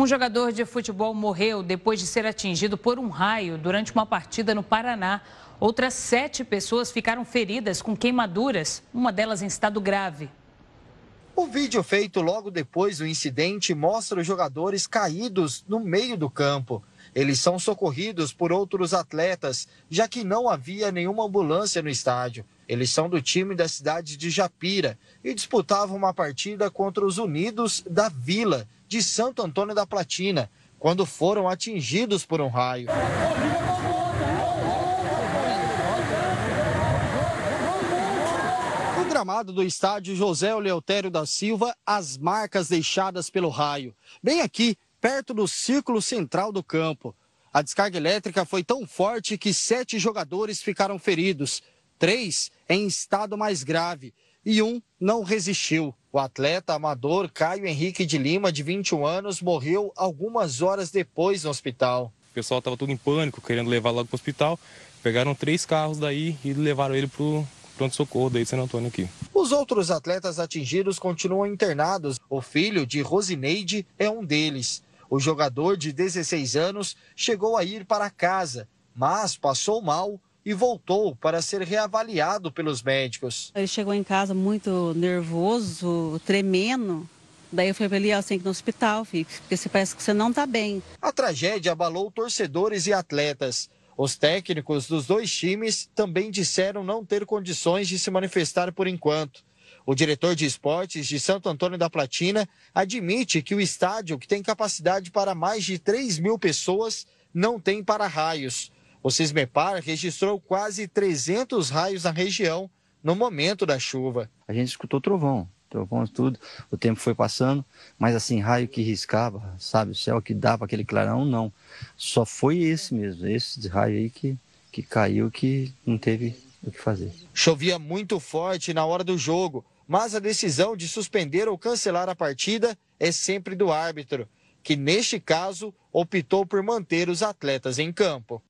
Um jogador de futebol morreu depois de ser atingido por um raio durante uma partida no Paraná. Outras sete pessoas ficaram feridas com queimaduras, uma delas em estado grave. O vídeo feito logo depois do incidente mostra os jogadores caídos no meio do campo. Eles são socorridos por outros atletas, já que não havia nenhuma ambulância no estádio. Eles são do time da cidade de Japira e disputavam uma partida contra os Unidos da Vila, de Santo Antônio da Platina, quando foram atingidos por um raio. No gramado do estádio José Leotério da Silva, as marcas deixadas pelo raio. Bem aqui, perto do círculo central do campo. A descarga elétrica foi tão forte que sete jogadores ficaram feridos, três em estado mais grave e um não resistiu. O atleta amador Caio Henrique de Lima, de 21 anos, morreu algumas horas depois no hospital. O pessoal estava todo em pânico, querendo levar logo para o hospital. Pegaram três carros daí e levaram ele para o pronto-socorro daí de Santo Antônio aqui. Os outros atletas atingidos continuam internados. O filho de Rosineide é um deles. O jogador de 16 anos chegou a ir para casa, mas passou mal e voltou para ser reavaliado pelos médicos. Ele chegou em casa muito nervoso, tremendo. Daí eu falei para ele, ó, tem que ir no hospital, filho, porque você parece que você não está bem. A tragédia abalou torcedores e atletas. Os técnicos dos dois times também disseram não ter condições de se manifestar por enquanto. O diretor de esportes de Santo Antônio da Platina admite que o estádio, que tem capacidade para mais de 3 mil pessoas, não tem para-raios. O Sismepar registrou quase 300 raios na região no momento da chuva. A gente escutou trovão, trovão tudo, o tempo foi passando, mas assim, raio que riscava, sabe, o céu que dava aquele clarão, não. Só foi esse mesmo, esse raio aí que, que caiu, que não teve o que fazer. Chovia muito forte na hora do jogo, mas a decisão de suspender ou cancelar a partida é sempre do árbitro, que neste caso optou por manter os atletas em campo.